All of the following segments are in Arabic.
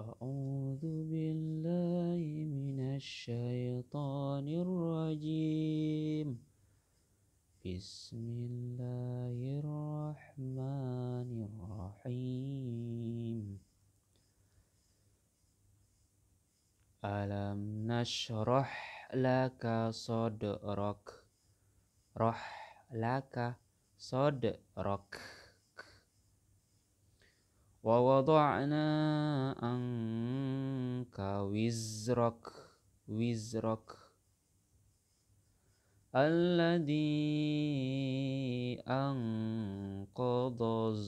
أعوذ بالله من الشيطان الرجيم بسم الله الرحمن الرحيم ألم نشرح لك صدرك رح لك صدرك ووضعنا عنك وزرك وزرك الذي أنقض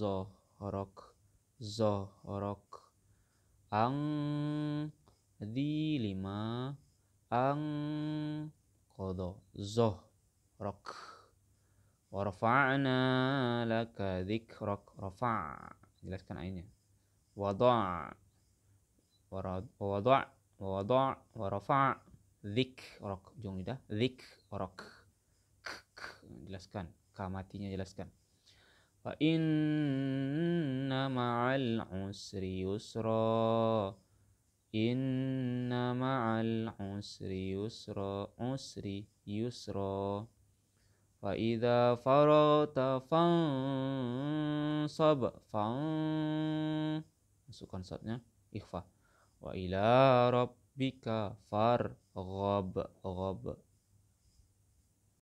ظهرك ظهرك أن ذي لما أنقض ظهرك ورفعنا لك ذكرك رفع jelaskan ainnya wada' wada' wada' warafa' zik rok ujung lidah zik orok jelaskan kamatinya jelaskan fa inna ma'al usri yusra inna ma'al usri yusra usri yusra wa idza faragta fan sab fang masukkan sabnya ikhfa wa ila rabbika rab ghab